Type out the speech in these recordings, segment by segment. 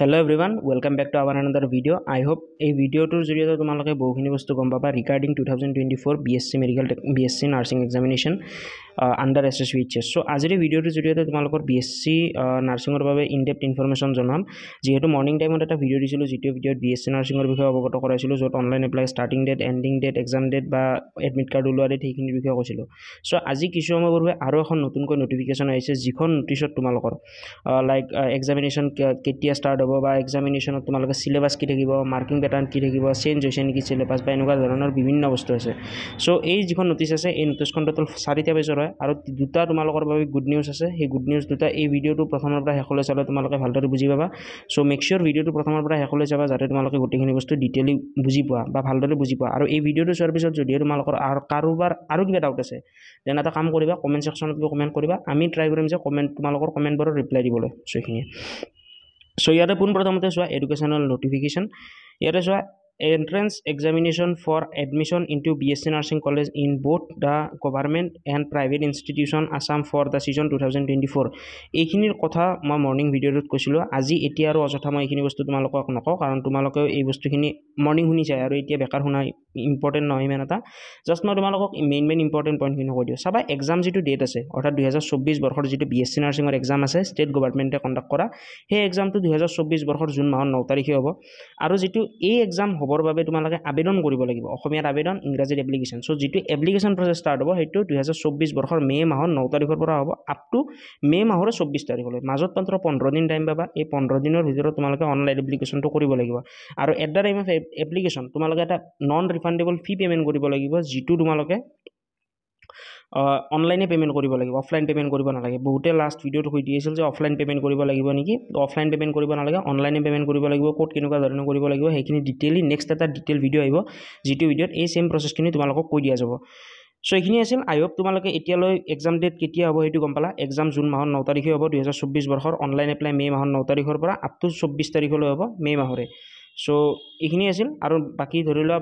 hello' everyone welcome back to our another video' I hope এই ভিডিঅ'টোৰ জৰিয়তে তোমালোকে বহুখিনি বস্তু গম পাবা regarding two thousand twenty four B S C medical B S C nursing examination under S S U H S so' আজিৰ ভিডিঅ'টোৰ জৰিয়তে তোমালোকৰ বি এছ চি নাৰ্ছিঙৰ বাবে ইনডেপ্ট ইনফৰমেশ্যন জনাম যিহেতু মৰ্নিং টাইমত এটা ভিডিঅ' দিছিলোঁ যিটো ভিডিঅ'ত বি এছ চি নাৰ্ছিঙৰ বিষয়ে অৱগত কৰাইছিলোঁ য'ত online apply starting date ending date exam date বা এডমিট কাৰ্ড ওলোৱা ডেট সেইখিনিৰ বিষয়ে কৈছিলোঁ চ' আজি কিছু সময় পূৰ্বে আৰু এখন নতুনকৈ নটিফিকেশ্যন আহিছে যিখন নটিচত তোমালোকৰ লাইক uh, uh, এক্সামিনেশ্যন কেতিয়া ষ্টাৰ্ট হ'ব বা এক্সামিনেশ্যনত তোমালোকে চিলেবাছ কি থাকিব মাৰ্কিং পেটাৰ্ণ কি থাকিব চেঞ্জ হৈছে নেকি চিলেবাছ বা এনেকুৱা ধৰণৰ বিভিন্ন বস্তু আছে চ' এই যিখন নটিছ আছে এই নটিছখন টোটেল চাৰিটা বেজৰ হয় আৰু দুটা তোমালোকৰ বাবে গুড নিউজ আছে সেই গুড নিউজ দুটা এই ভিডিঅ'টো প্ৰথমৰ পৰা শেষলৈ চালে তোমালোকে ভালদৰে বুজি পাবা চ' মেক চিয়'ৰ ভিডিঅ'টো প্ৰথমৰ পৰা শেষলৈ চাবা যাতে তোমালোকে গোটেইখিনি বস্তু ডিটেইলি বুজি পোৱা বা ভালদৰে বুজি পোৱা আৰু এই ভিডিঅ'টো চোৱাৰ পিছত যদিহে তোমালোকৰ আৰু কাৰোবাৰ আৰু কিবা ডাউট আছে তেনে এটা কাম কৰিবা কমেণ্ট ছেকশ্যনত গৈ কমেণ্ট কৰিবা আমি ট্ৰাই কৰিম যে কমেণ্ট তোমালোকৰ কমেণ্টবোৰৰ ৰিপ্লাই দিবলৈ চ' এইখিনিয়ে চ' ইয়াতে পোনপ্ৰথমতে চোৱা এডুকেশ্যনেল ন'টিফিকেশ্যন ইয়াতে চোৱা entrance examination for admission into B S C nursing college in both the government and private institution Assam for the session two thousand twenty four এইখিনিৰ কথা মই মৰ্ণিং ভিডিঅ'টোত কৈছিলোঁ আজি এতিয়া আৰু অযথা মই এইখিনি বস্তু তোমালোকক নকওঁ কাৰণ তোমালোকেও এই বস্তুখিনি মৰ্ণিং শুনিছাই আৰু এতিয়া বেকাৰ শুনা ইম্পৰ্টেণ্ট নহয় ইমান এটা জাষ্ট মই তোমালোকক মেইন মেইন ইম্পৰ্টেণ্ট পইণ্টখিনি কৈ দিওঁ চাবা এক্সাম যিটো ডেট আছে অৰ্থাৎ দুহেজাৰ চৌব্বিছ বৰ্ষৰ যিটো বি এছ চি নাৰ্ছিঙৰ এক্সাম আছে ষ্টেট গভাৰ্মেণ্টে কণ্ডাক্ট কৰা সেই এক্সামটো দুহেজাৰ চৌব্বিছ বৰ্ষৰ জুন মাহৰ ন তাৰিখে হ'ব আৰু যিটো এই এক্সাম হ'বৰ বাবে তোমালোকে আবেদন কৰিব লাগিব অসমীয়াত আবেদন ইংৰাজীত এপ্লিকেশ্যন চ' যিটো এপ্লিকেশ্যন প্ৰচেছ ষ্টাৰ্ট হ'ব সেইটো দুহেজাৰ চৌব্বিছ বৰ্ষৰ মে' মাহৰ ন তাৰিখৰ পৰা হ'ব আপ টু মে' মাহৰ চৌব্বিছ তাৰিখলৈ মাজত মাত্ৰ পোন্ধৰ দিন টাইম পাবা এই পোন্ধৰ দিনৰ ভিতৰত তোমালোকে অনলাইন এপ্লিকেশ্যনটো কৰিব লাগিব আৰু at the time of application তোমালোকে এটা নন ৰিফাণ্ডেবল ফি পে'মেণ্ট কৰিব লাগিব যিটো তোমালোকে অনলাইনে পে'মেণ্ট কৰিব লাগিব অফলাইন পে'মেণ্ট কৰিব নালাগে বহুতে লাষ্ট ভিডিঅ'ত সুধি আছিল যে অফলাইন পে'মেণ্ট কৰিব লাগিব নেকি অফলাইন পে'মেণ্ট কৰিব নালাগে অনলাইনে পে'মেণ্ট কৰিব লাগিব ক'ত কেনেকুৱা ধৰণে কৰিব লাগিব সেইখিনি ডিটেইলি নেক্সট এটা ডিটেইল ভিডিঅ' আহিব যিটো ভিডিঅ'ত এই ছেম প্ৰচেছখিনি তোমালোকক কৈ দিয়া যাব চ' এইখিনি আছিল আই হোপ তোমালোকে এতিয়ালৈ এক্সাম ডেট কেতিয়া হ'ব সেইটো গম পালা এক্সাম জুন মাহৰ ন তাৰিখে হ'ব দুহেজাৰ চৌব্বিছ বৰ্ষৰ অনলাইন এপ্লাই মে' মাহৰ ন তাৰিখৰ পৰা আপ টু চৌব্বিছ তাৰিখলৈ হ'ব মে' মাহৰে চ' এইখিনিয়ে আছিল আৰু বাকী ধৰি লোৱা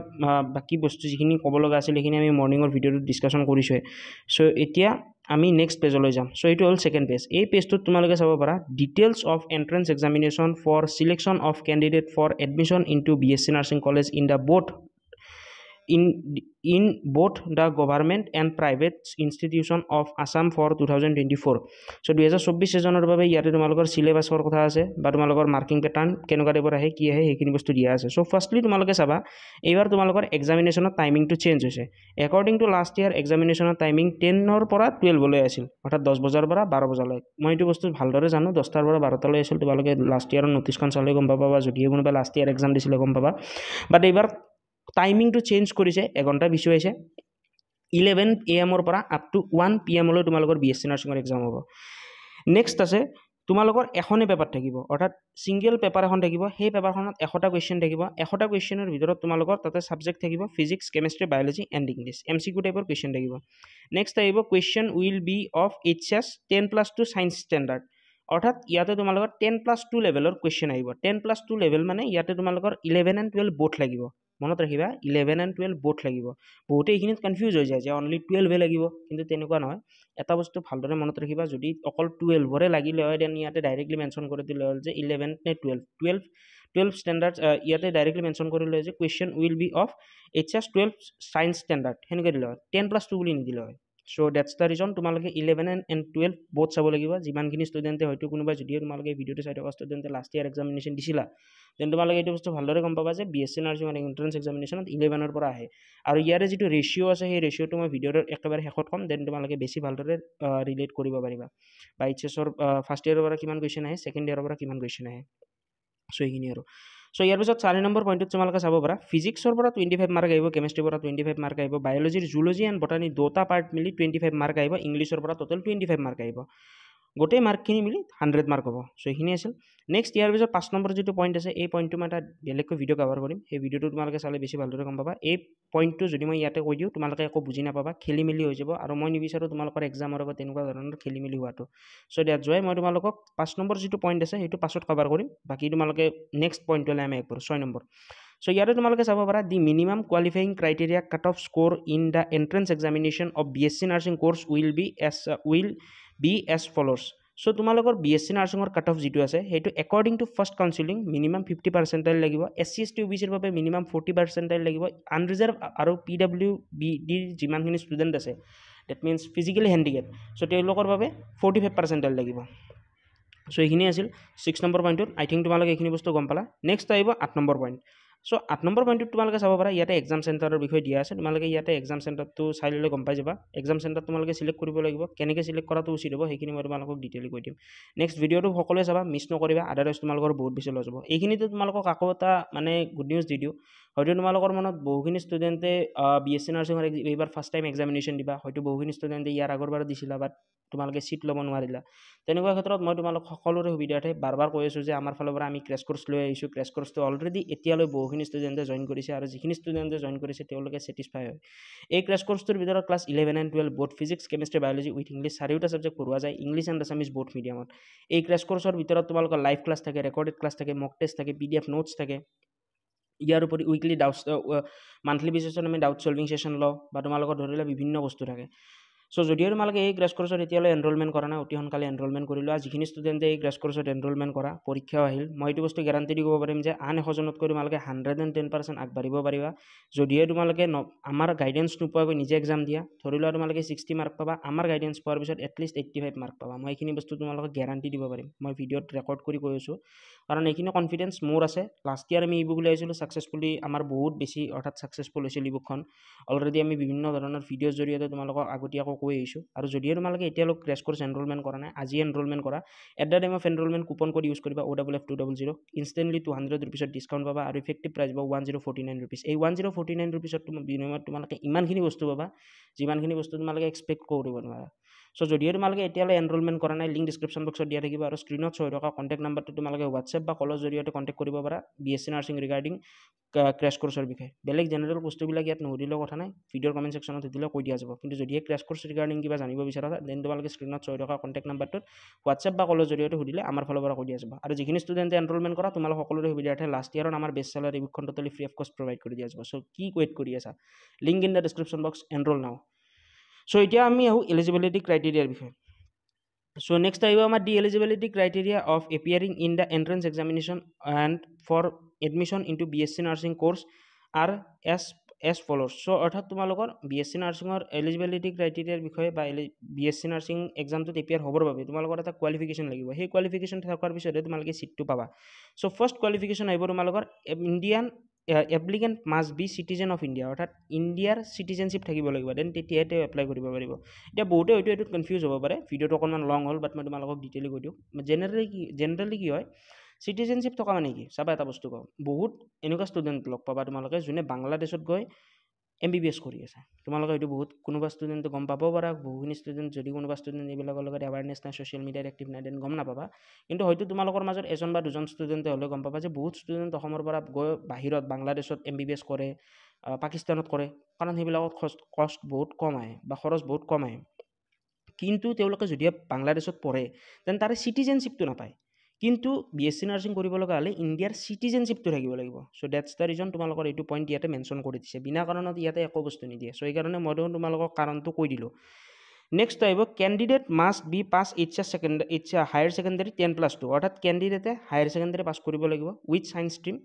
বাকী বস্তু যিখিনি ক'ব লগা আছিল সেইখিনি আমি মৰ্ণিঙৰ ভিডিঅ'টোত ডিছকাশ্যন কৰিছোঁহে চ' এতিয়া আমি নেক্সট পেজলৈ যাম চ' এইটো হ'ল ছেকেণ্ড পেজ এই পেজটোত তোমালোকে চাব পাৰা details of entrance examination for selection of candidate for admission into B S C nursing college in the board in in both the government and private institution of assam for 2024 so 2024 seasonor babe iyate tumalogor syllabus kor kotha ase ba tumalogor marking pattern kenoka debo rahe ki ahe hekin bostu diya ase so firstly tumaloge saba ebar tumalogor examination of timing to change hoise according to last year examination of timing 10 or pora 12 loi asil orthat 10 bojar pora 12 bojar loi moi tu bostu bhal dore jano 10 tar pora 12 tar loi asil tumaloge last year notice kon chale gom baba ba jodi gom baba last year exam disile gom baba but ebar টাইমিংটো change কৰিছে এঘণ্টা পিছুৱাইছে eleven A এমৰ পৰা up to one P এমলৈ তোমালোকৰ B S C নাৰ্ছিঙৰ exam হ'ব নেক্সট আছে তোমালোকৰ এখনেই পেপাৰ থাকিব অৰ্থাৎ ছিংগল পেপাৰ এখন থাকিব সেই পেপাৰখনত এশটা কুৱেশ্যন থাকিব এশটা কুৱেশ্যনৰ ভিতৰত তোমালোকৰ তাতে ছাবজেক্ট থাকিব physics chemistry biology and English M C Q টাইপৰ কুৱেশ্যন থাকিব নেক্সট আহিব question will be of H S ten plus two science standard অৰ্থাৎ ইয়াতে তোমালোকৰ টেন প্লাছ টু লেভেলৰ কুৱেশ্যন আহিব টেন প্লাছ টু লেভেল মানে ইয়াতে তোমালোকৰ ইলেভেন এণ্ড টুৱেল্ভ বোথ লাগিব মনত ৰাখিবা ইলেভেন এণ্ড টুৱেল্ভ বৰ্থ লাগিব বহুতে এইখিনিত কনফিউজ হৈ যায় যে অনলি টুৱেল্ভে লাগিব কিন্তু তেনেকুৱা নহয় এটা বস্তু ভালদৰে মনত ৰাখিবা যদি অকল টুৱেল্ভৰে লাগিলে হয় দেন ইয়াতে ডাইৰেক্টলি মেনশ্যন কৰি দিলে হ'ল যে ইলেভেন নে টুৱেল্ভ টুৱেল্ভ টুৱেল্ভ ষ্টেণ্ডাৰ্ড ইয়াতে ডাইৰেক্টলি মেনশ্যন কৰি লয় যে question will be of H S twelve science standard সেনেকৈ দিলে হয় টেন প্লাছ টু বুলি নিদিলে হয় চ' ডেটছ দ্য ৰিজন তোমালোকে eleven and and twelve board চাব লাগিব যিমানখিনি ষ্টুডেণ্টে হয়তো কোনোবাই যদিও তোমালোকে ভিডিঅ'টো চাই থকা ষ্টুডেণ্টে লাষ্ট ইয়াৰ এক্সামিনেশ্যন দিছিলা দেন তোমালোকে এইটো বস্তু ভালদৰে গম পাবা যে বি এছ চি নাৰ্ছিং মানে এণ্ট্ৰেঞ্চ এক্সামিনেশ্যনত ইলেভেনৰ পৰা আহে আৰু ইয়াৰে যিটো ৰেচিঅ' আছে সেই ৰেচিঅ'টো মই ভিডিঅ'টোৰ একেবাৰে শেষত ক'ম দেন তোমালোকে বেছি ভালদৰে ৰিলেট কৰিব পাৰিবা বা এইচ এছৰ ফাৰ্ষ্ট ইয়াৰৰ পৰা কিমান কুৱেশ্যন আহে ছেকেণ্ড ইয়াৰৰ পৰা কিমান কুৱেশ্যন আহে চ' এইখিনি আৰু চ' ইয়াৰ পিছত চাৰি নম্বৰ পইণ্টত তোমালোকে চাব পাৰা ফিজিক্সৰ পৰা টুৱেণ্টি ফাইভ মাৰ্ক আহিব কেমেষ্ট্ৰিৰ পৰা টুৱেণ্টি ফাইভ মাৰ্ক আহিব বায়'লজিৰ জুলজি এণ্ড বটানী দুটা পাৰ্ট মিলি টুৱেণ্টি ফাইভ মাৰ্ক আহিব ইংলিছৰ পৰা টোটেল টুৱেণ্টি ফাইভ মাৰ্ক আহিব গোটেই মাৰ্কখিনি মিলি হাণ্ড্ৰেড মাৰ্ক হ'ব চ' এইখিনি আছিল নেক্সট ইয়াৰ পিছত পাঁচ নম্বৰ যিটো পইণ্ট আছে এই পইণ্টটো মই এটা বেলেগকৈ ভিডিঅ' কাভাৰ কৰিম সেই ভিডিঅ'টো তোমালোকে চালে বেছি ভালদৰে গম পাবা এই পইণ্টটো যদি মই ইয়াতে কৈ দিওঁ তোমালোকে একো বুজি নাপাবা খেলি মেলি হৈ যাব আৰু মই নিবিচাৰোঁ তোমালোকৰ এক্সামৰ আগত তেনেকুৱা ধৰণৰ খেলি মেলি হোৱাটো চ' দিয়া যোৱাই মই তোমালোকক পাঁচ নম্বৰ যিটো পইণ্ট আছে সেইটো পাছত কভাৰ কৰিম বাকী তোমালোকে নেক্সট পইণ্টটোলৈ আমি এক কৰোঁ ছয় নম্বৰ চ' ইয়াতে তোমালোকে চাব পাৰা the minimum qualifying criteria cut off score in the entrance examination of B S C nursing course will be as will be as follows so' তোমালোকৰ বি এছ চি নাৰ্ছিঙৰ কাট অফ যিটো আছে সেইটো according to first counselling minimum fifty percentile লাগিব S C S T U B চিৰ বাবে minimum forty পাৰ্চেণ্টাইল লাগিব unreserved আৰু পি ডাব্লিউ বি ডিৰ যিমানখিনি ষ্টুডেণ্ট আছে that means physically handicap so' তেওঁলোকৰ বাবে ফৰ্টি ফাইভ পাৰ্চেণ্টাইল লাগিব চ' এইখিনিয়ে আছিল ছিক্স নম্বৰ পইণ্টটোত আই থিংক তোমালোকে এইখিনি বস্তু গম পালা নেক্সট আহিব আঠ নম্বৰ পইণ্ট চ' আঠ নম্বৰ পইণ্টটোত তোমালোকে চাব পাৰা ইয়াতে এক্সাম চেণ্টাৰৰ বিষয়ে দিয়া আছে তোমালোকে ইয়াতে এক্সাম চেণ্টাৰটো চাই ল'লে গম পাই যাবা এক্সাম চেণ্টাৰ তোমালোকে ছিলেক্ট কৰিব লাগিব কেনেকৈ ছিলেক্ট কৰাটো উচিত হ'ব সেইখিনি মই তোমালোকক ডিটেইল কৈ দিম নেক্সট ভিডিঅ'টো সকলোৱে চাবা মিছ নকৰিবা আডাৰৱাইজ তোমালোকৰ বহুত বেছি লছ হ'ব এইখিনিতে তোমালোকক আকৌ এটা মানে গুড নিউজ দি দিওঁ হয়তো তোমালোকৰ মনত বহুখিনি ষ্টুডেণ্টে বি এছ চি নাৰ্ছিঙৰ এইবাৰ ফাৰ্ষ্ট টাইম এক্সামিনেশ্যন দিবা হয়তো বহুখিনি ষ্টুডেণ্টে ইয়াৰ আগৰবাৰ দিছিলা বাট তোমালোকে ছিট ল'ব নোৱাৰিলা তেনেকুৱা ক্ষেত্ৰত মই তোমালোক সকলোৰে সুবিধাৰ্থে বাৰ বাৰ কৈ আছোঁ যে আমাৰ ফালৰ পৰা আমি ক্ৰেছ কৰ্চ লৈ আহিছোঁ ক্ৰেছ কৰ্চটো অলৰেডি এতিয়ালৈ বহুত বহুখিনি ষ্টুডেণ্টে জইন কৰিছে আৰু যিখিনি ষ্টুডেণ্টে জইন কৰিছে তেওঁলোকে ছেটিছফাই হয় এই ক্ৰেছ ক'ৰ্চটোৰ ভিতৰত class eleven and twelve board physics chemistry biology with English চাৰিওটা ছাবজেক্ট পঢ়োৱা যায় ইংলিছ এণ্ড আছামিজ বৰ্ড মিডিয়ামত এই ক্ৰেছ কৰ্চৰ ভিতৰত তোমালোকৰ লাইভ ক্লাছ থাকে ৰেকৰ্ডেড ক্লাছ থাকে মক টেষ্ট থাকে পি ডি এফ নোটছ থাকে ইয়াৰ উপৰি উইকলি ডাউট মান্থলি বেচিছত আমি ডাউট ছলভিং ছেশ্যন লওঁ বা তোমালোকৰ ধৰি লোৱা বিভিন্ন বস্তু থাকে চ' যদি তোমালোকে এই গ্ৰেছ কৰ্চত এতিয়ালৈ এনৰলমেণ্ট কৰা নাই অতি সোনকালে এনৰলমেণ্ট কৰি লোৱা যিখিনি ষ্টুডেণ্টে এই গ্ৰেছ কৰ্চত এনৰলমেণ্ট কৰা পৰীক্ষাও আহিল মই এইটো বস্তু গেৰাণ্টি দি ক'ব পাৰিম যে আন এশজনতকৈ তোমালোকে হাণ্ড্ৰেড এণ্ড টেন পাৰ্চেণ্ট আগবাঢ়িব পাৰিবা যদিহে তোমালোকে ন আমাৰ গাইডেঞ্চ নোপোৱাকৈ নিজে এক্সাম দিয়া ধৰি লোৱা তোমালোকে ছিক্সটি মাৰ্ক পাবা আমাৰ গাইডেঞ্চ পোৱাৰ পিছত এটলিষ্ট এইটি ফাইভ মাৰ্ক পাবা মই এইখিনি বস্তু তোমালোকে গেৰাণ্টি দিব পাৰিম মই ভিডিঅ'ত ৰেকৰ্ড কৰি কৈ আছোঁ কাৰণ এইখিনি কনফিডেঞ্চ মোৰ আছে লাষ্ট ইয়াৰ আমি ই বুক উলিয়াইছিলোঁ ছাকচেছফুলি আমাৰ বহুত বেছি অৰ্থাৎ ছাকচেছফুল হৈছিল ই বুকখন অলৰেডি আমি বিভিন্ন ধৰণৰ ভিডিঅ'ৰ জৰিয়তে তোমালোকক আগতীয়াকৈ কৈ আহিছোঁ আৰু যদিহে তোমালোকে এতিয়ালৈ ক্ৰেছ কৰ্চ এনৰোলমেণ্ট কৰা নাই আজি এনৰোলমেণ্ট কৰা at the time of enrolment coupon কৰি ইউজ কৰিবা O' double F two double zero' instantly two hundred ৰুপিছত ডিছকাউণ্ট পাবা আৰু ইফেক্টিভ প্ৰাইচ পাব one zero' forty nine rupees এই ওৱান জিৰ' ফৰ্টি নাইন ৰুপিছত তোমাৰ বিনিময়ত তোমালোকে ইমানখিনি বস্তু পাবা যিমানখিনি বস্তু তোমালোকে এক্সপেক্ট কৰিব নোৱাৰা চ' যদিও তোমালোকে এতিয়ালৈ এনৰোলমেণ্ট কৰা নাই লিংক ডিছক্ৰিপশ্যন বক্সত দিয়া থাকিব আৰু স্ক্ৰীণত চৈ থকা কণ্টেক্ট নাম্বাৰটো তোমালোকে হোৱাটছএপ বা কলৰ জৰিয়তে কণ্টেক্ট কৰিব পাৰা B S C nursing regarding crash কোৰ্চৰ বিষয়ে বেলেগ জেনেৰেল বস্তুবিলাক ইয়াত নুসুধিলেও কথা নাই ভিডিঅ'ৰ কমেণ্ট ছেকশ্যনত সুধিলেও কৈ দিয়া যাব কিন্তু যদিহে ক্ৰেছ কোৰ্চ ৰিগাৰ্ডিং কিবা জানিব বিচাৰা দেন তোমালোকে স্ক্ৰীণত চৈ থকা কণ্টেক্ট নাম্বাৰটোত হোৱাটছএপ বা কলৰ জৰিয়তে সুধিলে আমাৰ ফালৰ পৰা কৈ দিয়া যাব আৰু যিখিনি ষ্টুডেণ্টে এনৰোলমেণ্ট কৰা তোমালোক সকলোৰে সুবিধাৰ্থে লাষ্ট ইয়াৰত আমাৰ বেষ্ট চেলাৰ ৰিভিউখন totally free of cost provide কৰি দিয়া যাব চ' কি ৱেইট কৰি আছা link in the description box enrol now so এতিয়া আমি আহোঁ এলিজিবিলিটি ক্ৰাইটেৰিয়াৰ বিষয়ে সো নেক্সট আহিব আমাৰ the eligibility criteria of appearing in the entrance examination and for admission into B S C nursing course are as as follows so' অৰ্থাৎ তোমালোকৰ B S C নাৰ্ছিঙৰ এলিজিবিলিটি ক্ৰাইটেৰিয়াৰ বিষয়ে বা এলি বি এছ চি নাৰ্ছিং এক্সামটোত appear হ'বৰ বাবে তোমালোকৰ এটা কোৱালিফিকেশ্যন লাগিব সেই কোৱালিফিকেশ্যন থকাৰ পিছতহে তোমালোকে ছিটটো পাবা চ' ফাৰ্ষ্ট কোৱালিফিকেশ্যন আহিব তোমালোকৰ Indian applicant must be citizen of India অৰ্থাৎ ইণ্ডিয়াৰ চিটিজেনশ্বিপ থাকিব লাগিব দেন তেতিয়াহে তেওঁ এপ্লাই কৰিব পাৰিব এতিয়া বহুতে হয়তো এইটোত কনফিউজ হ'ব পাৰে ভিডিঅ'টো অকণমান লং হ'ল বাট মই তোমালোকক ডিটেইল কৈ দিওঁ জেনেৰেলি কি জেনেৰেলি কি হয় চিটিজেনশ্বিপ থকা মানে কি চাবা এটা বস্তু কওঁ বহুত এনেকুৱা ষ্টুডেণ্ট লগ পাবা তোমালোকে যোনে বাংলাদেশত গৈ এম বি বি এছ কৰি আছে তোমালোকে হয়তো বহুত কোনোবা ষ্টুডেণ্টে গম পাব পাৰা বহুখিনি ষ্টুডেণ্ট যদি কোনোবা ষ্টুডেণ্ট এইবিলাকৰ লগত এৱাৰনেছ নাই ছ'চিয়েল মিডিয়াত এক্টিভ নাই দেন গম নাপাবা কিন্তু হয়তো তোমালোকৰ মাজত এজন বা দুজন ষ্টুডেণ্টে হ'লেও গম পাবা যে বহুত ষ্টুডেণ্ট অসমৰ পৰা গৈ বাহিৰত বাংলাদেশত এম বি বি এছ কৰে পাকিস্তানত কৰে কাৰণ সেইবিলাকত খচ কষ্ট বহুত কম আহে বা খৰচ বহুত কম আহে কিন্তু তেওঁলোকে যদি বাংলাদেশত পঢ়ে দেন তাৰে চিটিজেনশ্বিপটো নাপায় কিন্তু বি এছ চি নাৰ্ছিং কৰিব লগা হ'লে ইণ্ডিয়াৰ চিটিজেনশ্বিপটো থাকিব লাগিব চ' ডেটছ দ্য ৰিজন তোমালোকৰ এইটো পইণ্ট ইয়াতে মেনশ্যন কৰি দিছে বিনা কাৰণত ইয়াতে একো বস্তু নিদিয়ে চ' সেইকাৰণে মই দেখোন তোমালোকক কাৰণটো কৈ দিলোঁ নেক্সট আহিব candidate must be pass H A secondary it's a higher secondary ten plus two অৰ্থাৎ কেণ্ডিডেটে হায়াৰ ছেকেণ্ডেৰী পাছ কৰিব লাগিব উইথ ছায়েন্স ষ্ট্ৰীম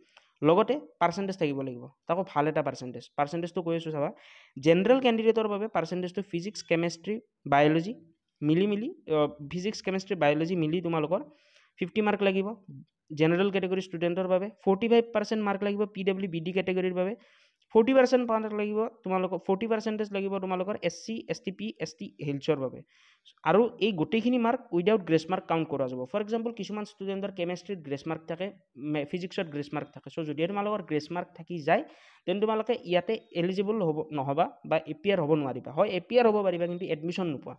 লগতে পাৰ্চেণ্টেজ থাকিব লাগিব তাকো ভাল এটা পাৰ্চেণ্টেজ পাৰ্চেণ্টেজটো কৈ আছোঁ চাবা জেনেৰেল কেণ্ডিডেটৰ বাবে পাৰ্চেণ্টেজটো ফিজিক্স কেমেষ্ট্ৰি বায়'লজি মিলি মিলি ফিজিক্স কেমেষ্ট্ৰি বায়'লজি মিলি তোমালোকৰ ফিফটি মাৰ্ক লাগিব জেনেৰেল কেটেগৰী ষ্টুডেণ্টৰ বাবে ফৰ্টি ফাইভ পাৰ্চেণ্ট মাৰ্ক লাগিব পি ডব্লিউ বি ডি কেটেগৰীৰ বাবে ফৰ্টি পাৰ্চেণ্ট মাৰ্ক লাগিব তোমালোকৰ ফৰ্টি পাৰ্চেণ্টেজ লাগিব তোমালোকৰ S C S T P S T হেলছৰ বাবে আৰু এই গোটেইখিনি mark without grace mark count কৰা যাব ফৰ এক্সাম্পল কিছুমান ষ্টুডেণ্টৰ কেমেষ্ট্ৰিত গ্ৰেছ মাৰ্ক থাকে ফিজিক্সত গ্ৰেছ মাৰ্ক থাকে চ' যদিহে তোমালোকৰ গ্ৰেছ মাৰ্ক থাকি যায় তেন্তে তোমালোকে ইয়াতে এলিজিবল হ'ব নহ'বা বা এপিয়াৰ হ'ব নোৱাৰিবা হয় এপিয়াৰ হ'ব পাৰিবা কিন্তু এডমিশ্যন নোপোৱা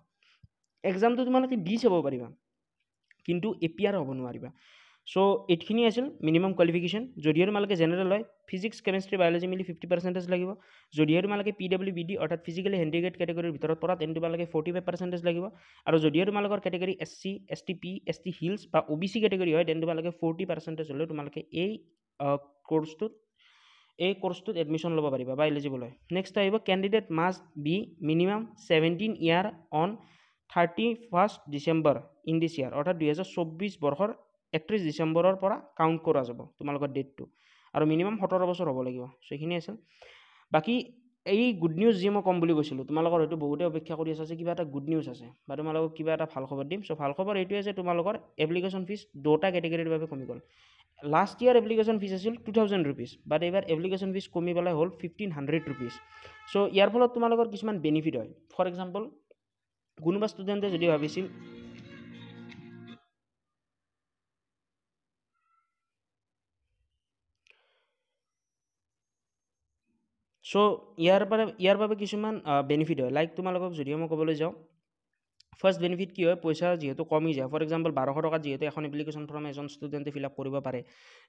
এক্সামটো তোমালোকে দি চাব পাৰিবা কিন্তু এ পি আৰ হ'ব নোৱাৰিবা চ' এইটখিনি আছিল মিনিমাম কোৱালিফিকেশ্যন যদিহে তোমালোকে জেনেৰেল হয় ফিজিক্স কেমেষ্ট্ৰি বায়'লজি মিলি ফিফটি পাৰ্চেণ্টেজ লাগিব যদিহে তোমালোকে পি ডাব্লিউ বি ডি অৰ্থাৎ ফিজিকেলি হেণ্ডিকেপ কেটেগৰীৰ ভিতৰত পৰা তেন্তে তোমালোকে ফৰ্টি ফাইভ পাৰ্চেণ্টেজ লাগিব আৰু যদিহে তোমালোকৰ category S C S T P S T hills বা অ' বি চি কেটেগৰী হয় তেন্তে তোমালোকে ফৰ্টি পাৰ্চেণ্টেজ হ'লেও তোমালোকে এই কৰ্চটোত এই কৰ্চটোত এডমিশ্যন ল'ব পাৰিবা বা এলিজিবল হয় নেক্সট আহিব candidate must be minimum seventeen year on thirty first December in this year অৰ্থাৎ দুহেজাৰ চৌব্বিছ বৰ্ষৰ একত্ৰিছ ডিচেম্বৰৰ পৰা কাউণ্ট কৰা যাব তোমালোকৰ ডেটটো আৰু মিনিমাম সোতৰ বছৰ হ'ব লাগিব চ' এইখিনি আছিল বাকী এই গুড নিউজ যি মই ক'ম বুলি কৈছিলোঁ তোমালোকৰ হয়তো বহুতে অপেক্ষা কৰি আছে কিবা এটা গুড নিউজ আছে বা তোমালোকক কিবা এটা ভাল খবৰ দিম চ' ভাল খবৰ এইটোৱে যে তোমালোকৰ এপ্লিকেশ্যন ফিজ দুটা কেটেগৰীৰ বাবে কমি গ'ল লাষ্ট ইয়াৰ এপ্লিকেশ্যন ফিজ আছিল টু থাউজেণ্ড ৰুপিজ বাট এইবাৰ এপ্লিকেশ্যন ফিজ কমি পেলাই হ'ল ফিফটিন হাণ্ড্ৰেড ৰুপিজ চ' ইয়াৰ ফলত তোমালোকৰ কিছুমান বেনিফিট হয় ফৰ এক্সাম্পল কোনোবা ষ্টুডেণ্টে যদি ভাবিছিল চ' ইয়াৰ বাবে কিছুমান বেনিফিট হয় লাইক তোমালোকক যদিহে মই ক'বলৈ যাওঁ ফাৰ্ষ্ট বেনিফিট কি হয় পইচা যিহেতু কমি যায় ফৰ এক্সাম্পল বাৰশ টকা যিহেতু এখন এপ্লিকেশ্যন ফৰ্ম এজন ষ্টুডেণ্টে ফিল আপ কৰিব পাৰে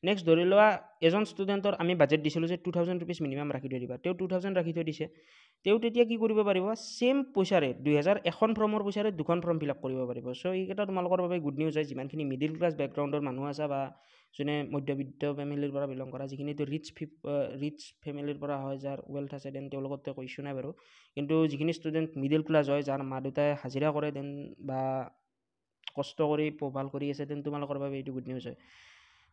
নেক্সট ধৰি লোৱা এজন ষ্টুডেণ্টৰ আমি বাজেট দিছিলোঁ যে টু থাউজেণ্ড ৰুপিজ মিনিমাম ৰাখি থৈ দিবা তেওঁ টু থাউজেণ্ড ৰাখি থৈ দিছে তেওঁ তেতিয়া কি কৰিব পাৰিব ছেইম পইচাৰে দুই হাজাৰ এখন ফৰ্মৰ পইচাৰে দুখন ফৰ্ম ফিল আপ কৰিব পাৰিব চ' এইকেইটা তোমালোকৰ বাবে গুড নিউজ হয় যিমানখিনি মিডিল ক্লাছ বেকগ্ৰাউণ্ডৰ মানুহ আছা বা যোনে মধ্যবিত্ত ফেমিলিৰ পৰা বিলং কৰা যিখিনিতো ৰিচ ৰিচ ফেমিলিৰ পৰা হয় যাৰ ৱেলথ আছে দেন তেওঁলোকতো কৈছোঁ নাই বাৰু কিন্তু যিখিনি ষ্টুডেণ্ট মিডিল ক্লাছ হয় যাৰ মা দেউতাই হাজিৰা কৰে দেন বা কষ্ট কৰি পোহপাল কৰি আছে দেন তোমালোকৰ বাবে এইটো গুড নিউজ হয়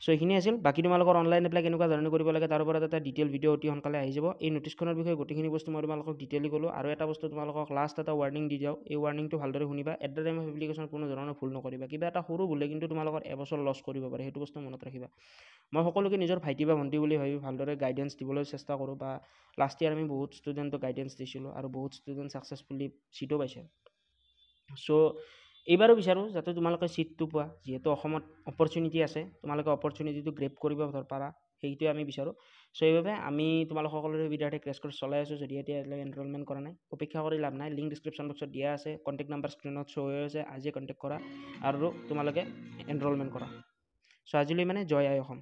চ' এইখিনি আছিল বাকী তোমালোকৰ অনলাইন এপ্লাই কেনেকুৱা ধৰণে কৰিব লাগে তাৰ ওপৰত এটা ডিটেইল ভিডিঅ' অতি সোনকালে আহি যাব এই নটিছখনৰ বিষয়ে গোটেইখিনি বস্তু মই তোমালোকক ডিটেইলি ক'লোঁ আৰু এটা বস্তু তোমালোকক লাষ্ট এটা ৱাৰ্ণিং দি যাওঁ এই ৱাৰ্ণিংটো ভালদৰে শুনিবা at the time of application কোনো ধৰণৰ ভুল নকৰিবা কিবা এটা সৰু ভুলে কিন্তু তোমালোকৰ এবছৰ লছ কৰিব পাৰে সেইটো বস্তু মনত ৰাখিবা মই সকলোকে নিজৰ ভাইটি বা ভণ্টি বুলি ভাবি ভালদৰে গাইডেঞ্চ দিবলৈ চেষ্টা কৰোঁ বা লাষ্ট ইয়াৰ আমি বহুত ষ্টুডেণ্টক গাইডেঞ্চ দিছিলোঁ আৰু বহুত ষ্টুডেণ্ট ছাকচেছফুলি চিটো পাইছে চ' এইবাৰো বিচাৰোঁ যাতে তোমালোকে ছিটটো পোৱা যিহেতু অসমত অপৰচুনিটি আছে তোমালোকে অপৰচুনিটিটো গ্ৰেপ কৰিব পাৰা সেইটোৱে আমি বিচাৰোঁ চ' সেইবাবে আমি তোমালোক সকলোৰে সুবিধাৰ্থে ক্ৰেছ কৰ্চ চলাই আছোঁ যদি এতিয়া এনৰলমেণ্ট কৰা নাই অপেক্ষা কৰি লাভ নাই লিংক ডিছক্ৰিপশ্যন বক্সত দিয়া আছে কণ্টেক্ট নাম্বাৰ স্ক্ৰীণত শ্ব' হৈ আছে আজিয়ে কণ্টেক্ট কৰা আৰু তোমালোকে এনৰলমেণ্ট কৰা চ' আজিলৈ মানে জয় আই অসম